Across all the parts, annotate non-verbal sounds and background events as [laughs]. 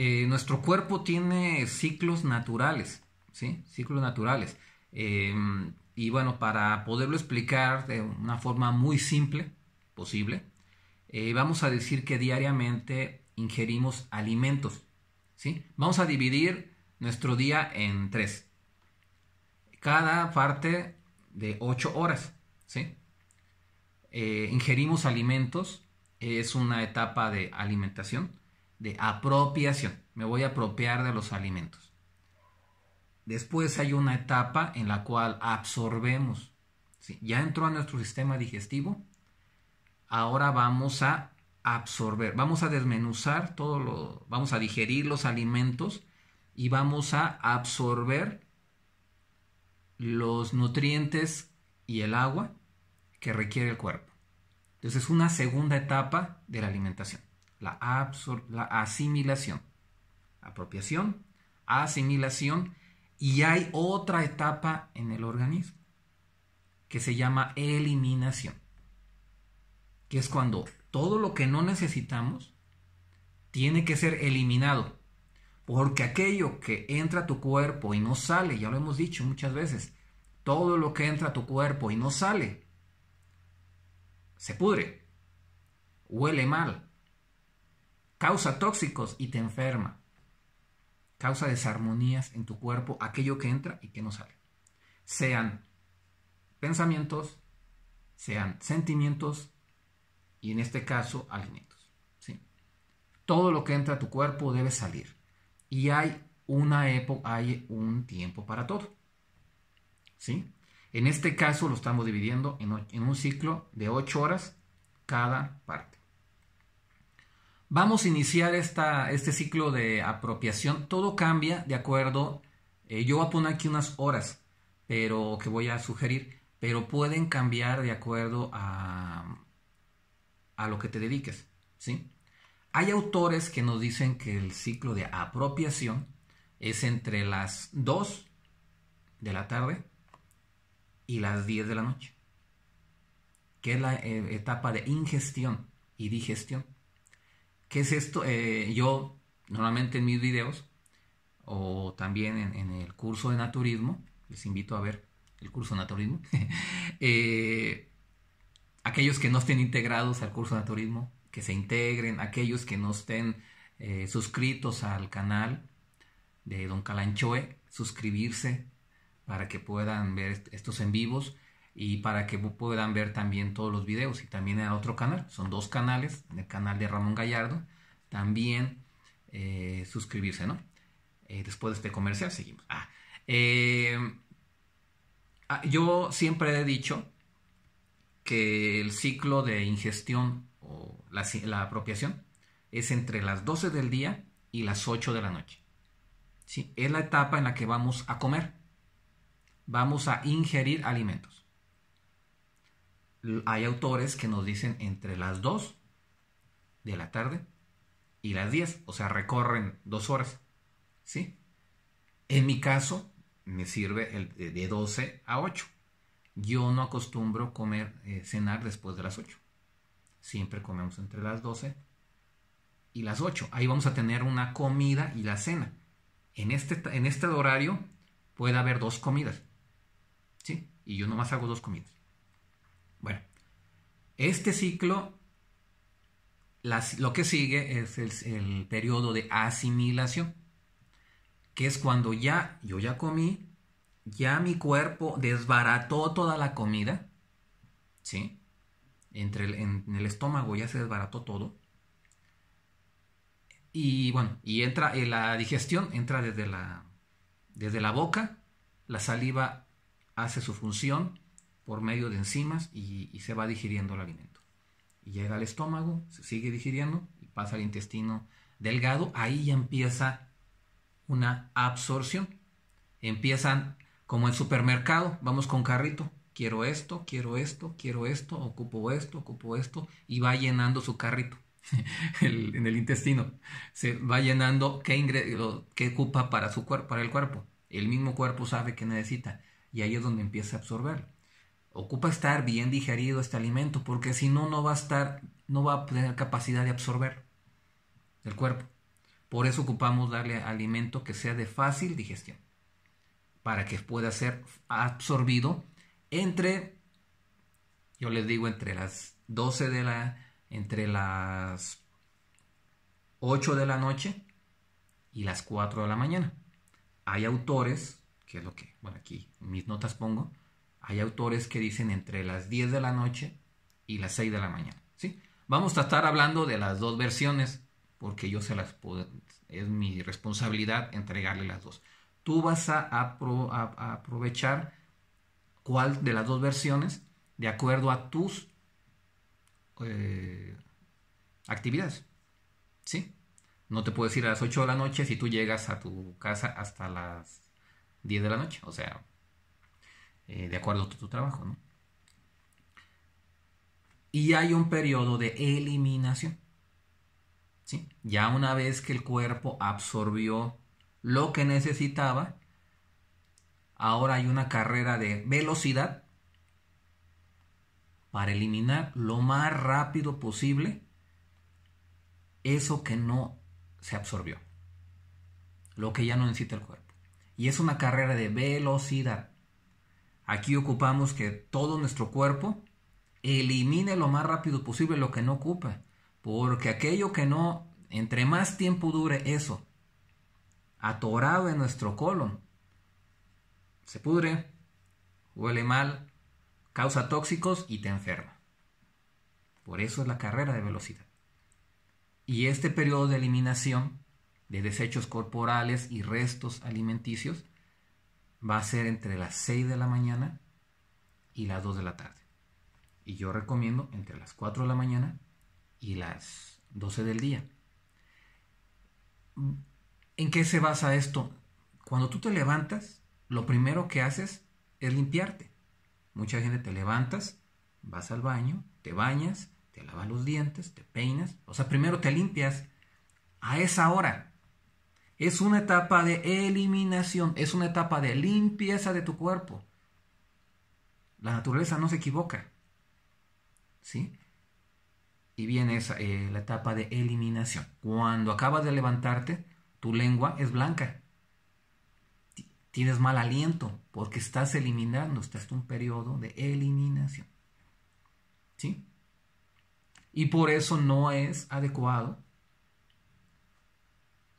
Eh, nuestro cuerpo tiene ciclos naturales, ¿sí? Ciclos naturales. Em, y bueno, para poderlo explicar de una forma muy simple posible, eh, vamos a decir que diariamente ingerimos alimentos, ¿sí? Vamos a dividir nuestro día en tres. Cada parte de ocho horas, ¿sí? Eh, ingerimos alimentos, es una etapa de alimentación de apropiación. Me voy a apropiar de los alimentos. Después hay una etapa en la cual absorbemos. Ya entró a nuestro sistema digestivo. Ahora vamos a absorber, vamos a desmenuzar todo lo, vamos a digerir los alimentos y vamos a absorber los nutrientes y el agua que requiere el cuerpo. Entonces es una segunda etapa de la alimentación la, la asimilación. Apropiación, asimilación y hay otra etapa en el organismo que se llama eliminación, que es cuando todo lo que no necesitamos tiene que ser eliminado, porque aquello que entra a tu cuerpo y no sale, ya lo hemos dicho muchas veces, todo lo que entra a tu cuerpo y no sale, se pudre, huele mal, causa tóxicos y te enferma, causa desarmonías en tu cuerpo, aquello que entra y que no sale. Sean pensamientos, sean sentimientos y en este caso alimentos. ¿sí? Todo lo que entra a tu cuerpo debe salir. Y hay una época, hay un tiempo para todo. ¿sí? En este caso lo estamos dividiendo en, en un ciclo de 8 horas cada parte. Vamos a iniciar esta, este ciclo de apropiación. Todo cambia de acuerdo. Eh, yo voy a poner aquí unas horas, pero que voy a sugerir, pero pueden cambiar de acuerdo a, a lo que te dediques. ¿sí? Hay autores que nos dicen que el ciclo de apropiación es entre las 2 de la tarde y las 10 de la noche, que es la eh, etapa de ingestión y digestión. ¿Qué es esto? Eh, yo normalmente en mis videos o también en, el curso de naturismo, les invito a ver el curso de naturismo, [laughs] eh, aquellos que no estén integrados al curso de naturismo, que se integren, aquellos que no estén eh, suscritos al canal de Don Calanchoe, suscribirse para que puedan ver estos en vivos y para que puedan ver también todos los videos y también en otro canal. Son dos canales, el canal de Ramón Gallardo, también eh, suscribirse, ¿no? Eh, después de este comercial seguimos. Ah, em, ah, yo siempre he dicho que el ciclo de ingestión o la, apropiación es entre las 12 del día y las 8 de la noche. ¿Sí? Es la etapa en la que vamos a comer. Vamos a ingerir alimentos hay autores que nos dicen entre las 2 de la tarde y las 10, o sea, recorren dos horas, ¿sí? En mi caso, me sirve el de 12 a 8. Yo no acostumbro comer, eh, cenar después de las 8. Siempre comemos entre las 12 y las 8. Ahí vamos a tener una comida y la cena. En este, en este horario puede haber dos comidas. ¿Sí? Y yo nomás hago dos comidas. Bueno, este ciclo, lo que sigue es el, periodo de asimilación, que es cuando ya yo ya comí, ya mi cuerpo desbarató toda la comida, ¿sí? Entre en, el estómago ya se desbarató todo. Y bueno, y entra eh, la digestión, entra desde la, desde la boca, la saliva hace su función, por medio de enzimas y, se va digiriendo el alimento. Y llega al estómago, se sigue digiriendo y pasa al intestino delgado. Ahí ya empieza una absorción. Empiezan como el supermercado, vamos con carrito. Quiero esto, quiero esto, quiero esto, ocupo esto, ocupo esto, y va llenando su carrito [laughs] en el intestino. Se va llenando qué, qué ocupa para, su cuerpo para el cuerpo. El mismo cuerpo sabe que necesita, y ahí es donde empieza a absorber Ocupa estar bien digerido este alimento, porque si no, no va a estar, no va a tener capacidad de absorber el cuerpo. Por eso ocupamos darle alimento que sea de fácil digestión, para que pueda ser absorbido entre, yo les digo, entre las 12 de la, entre las 8 de la noche y las 4 de la mañana. Hay autores, que es lo que, bueno, aquí mis notas pongo, hay autores que dicen entre las 10 de la noche y las 6 de la mañana. ¿sí? Vamos a estar hablando de las dos versiones porque yo se las puedo, es mi responsabilidad entregarle las dos. Tú vas a, aprovechar cuál de las dos versiones de acuerdo a tus eh, actividades. ¿Sí? No te puedes ir a las 8 de la noche si tú llegas a tu casa hasta las 10 de la noche. O sea, eh, de acuerdo a tu, trabajo. Y hay un periodo de eliminación. ¿sí? Ya una vez que el cuerpo absorbió lo que necesitaba, ahora hay una carrera de velocidad para eliminar lo más rápido posible eso que no se absorbió, lo que ya no necesita el cuerpo. Y es una carrera de velocidad. Aquí ocupamos que todo nuestro cuerpo elimine lo más rápido posible lo que no ocupa. Porque aquello que no, entre más tiempo dure eso, atorado en nuestro colon, se pudre, huele mal, causa tóxicos y te enferma. Por eso es la carrera de velocidad. Y este periodo de eliminación de desechos corporales y restos alimenticios va a ser entre las 6 de la mañana y las 2 de la tarde. Y yo recomiendo entre las 4 de la mañana y las 12 del día. ¿En qué se basa esto? Cuando tú te levantas, lo primero que haces es limpiarte. Mucha gente te levantas, vas al baño, te bañas, te lavas los dientes, te peinas. O sea, primero te limpias a esa hora. Es una etapa de eliminación, es una etapa de limpieza de tu cuerpo. La naturaleza no se equivoca. ¿Sí? Y viene eh, la etapa de eliminación. Cuando acabas de levantarte, tu lengua es blanca. tienes mal aliento porque estás eliminando, estás en un periodo de eliminación. ¿Sí? Y por eso no es adecuado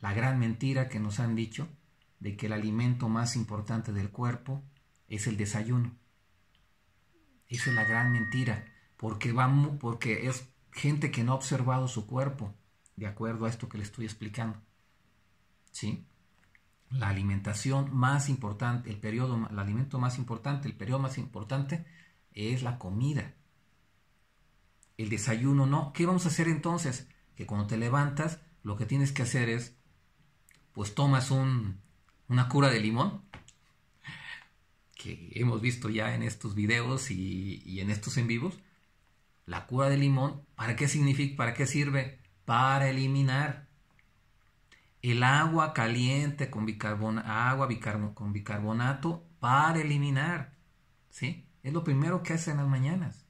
la gran mentira que nos han dicho de que el alimento más importante del cuerpo es el desayuno. Esa es la gran mentira, porque, vamos, porque es gente que no ha observado su cuerpo, de acuerdo a esto que le estoy explicando. ¿Sí? La alimentación más importante, el periodo, el alimento más importante, el periodo más importante es la comida. El desayuno no. ¿Qué vamos a hacer entonces? Que cuando te levantas, lo que tienes que hacer es pues tomas una cura de limón, que hemos visto ya en estos videos y, en estos en vivos. La cura de limón, ¿para qué significa? ¿Para qué sirve? Para eliminar el agua caliente con bicarbonato, agua con bicarbonato para eliminar, ¿sí? Es lo primero que hacen las mañanas.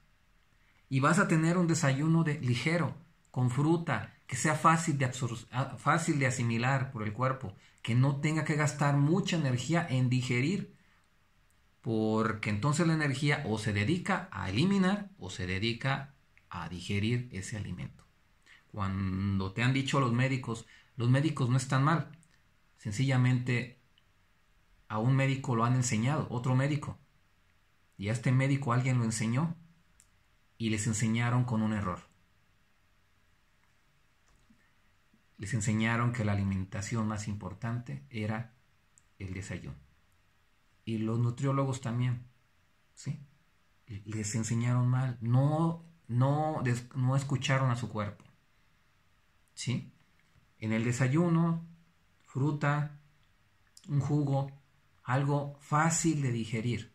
Y vas a tener un desayuno de, ligero, con fruta, que sea fácil de, ah, fácil de asimilar por el cuerpo, que no tenga que gastar mucha energía en digerir, porque entonces la energía o se dedica a eliminar o se dedica a digerir ese alimento. Cuando te han dicho los médicos, los médicos no están mal, sencillamente a un médico lo han enseñado, otro médico, y a este médico alguien lo enseñó y les enseñaron con un error. les enseñaron que la alimentación más importante era el desayuno. Y los nutriólogos también, ¿sí? Les enseñaron mal, no, no, no escucharon a su cuerpo, ¿sí? En el desayuno, fruta, un jugo, algo fácil de digerir,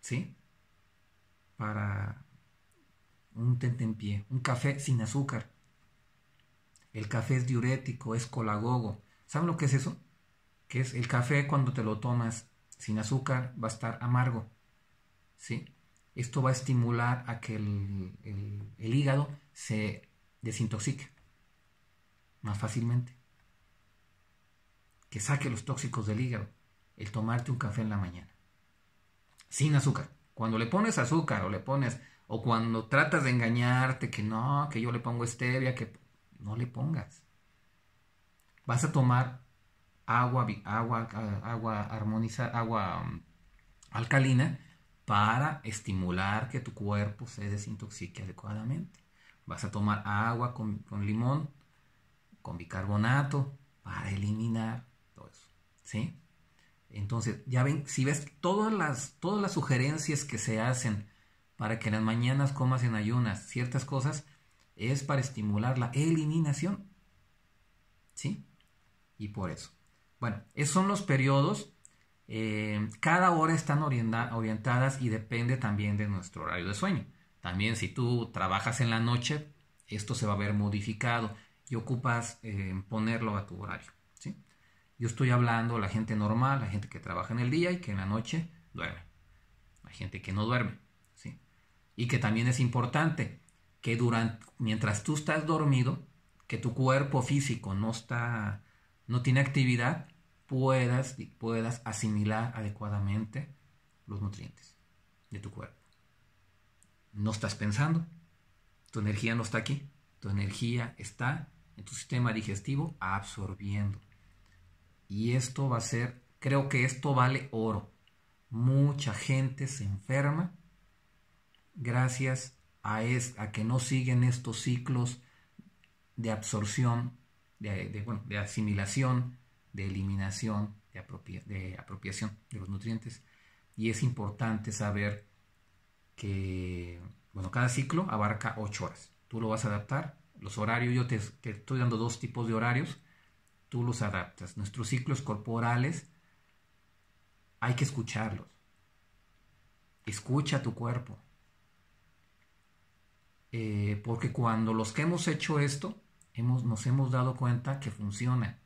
¿sí? Para un tentempié, un café sin azúcar, el café es diurético, es colagogo. ¿Saben lo que es eso? Que es el café cuando te lo tomas sin azúcar va a estar amargo. ¿sí? Esto va a estimular a que el, hígado se desintoxique más fácilmente. Que saque los tóxicos del hígado el tomarte un café en la mañana. Sin azúcar. Cuando le pones azúcar o le pones, o cuando tratas de engañarte, que no, que yo le pongo stevia, que no le pongas. Vas a tomar agua, agua, ah, agua armonizada, agua mm, alcalina para estimular que tu cuerpo se desintoxique adecuadamente. Vas a tomar agua con, limón, con bicarbonato, para eliminar todo eso. ¿Sí? Entonces, ya ven, si ves todas las, todas las sugerencias que se hacen para que en las mañanas comas en ayunas ciertas cosas, es para estimular la eliminación. ¿Sí? Y por eso. Bueno, esos son los periodos. Eh, cada hora están orientadas y depende también de nuestro horario de sueño. También si tú trabajas en la noche, esto se va a ver modificado y ocupas eh, ponerlo a tu horario. ¿sí? Yo estoy hablando de la gente normal, la gente que trabaja en el día y que en la noche duerme. La gente que no duerme. ¿sí? Y que también es importante, que durante, mientras tú estás dormido, que tu cuerpo físico no está, no tiene actividad, puedas, puedas asimilar adecuadamente los nutrientes de tu cuerpo. No estás pensando, tu energía no está aquí, tu energía está en tu sistema digestivo absorbiendo. Y esto va a ser, creo que esto vale oro. Mucha gente se enferma gracias a, que no siguen estos ciclos de absorción, de, asimilación, de eliminación, de, apropiación de los nutrientes. Y es importante saber que, bueno, cada ciclo abarca 8 horas. Tú lo vas a adaptar. Los horarios, yo te, te estoy dando dos tipos de horarios, tú los adaptas. Nuestros ciclos corporales hay que escucharlos. Escucha tu cuerpo, eh, porque cuando los que hemos hecho esto, hemos, nos hemos dado cuenta que funciona,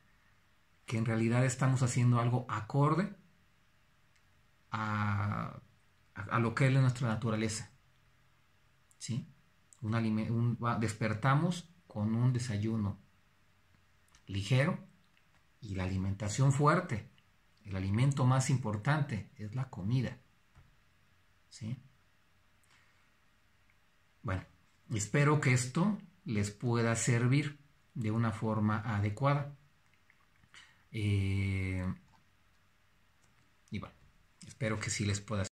que en realidad estamos haciendo algo acorde a, a, lo que es nuestra naturaleza. ¿Sí? Un, despertamos con un desayuno ligero y la alimentación fuerte. El alimento más importante es la comida. ¿Sí? Bueno, Espero que esto les pueda servir de una forma adecuada. Eh, y bueno, espero que sí les pueda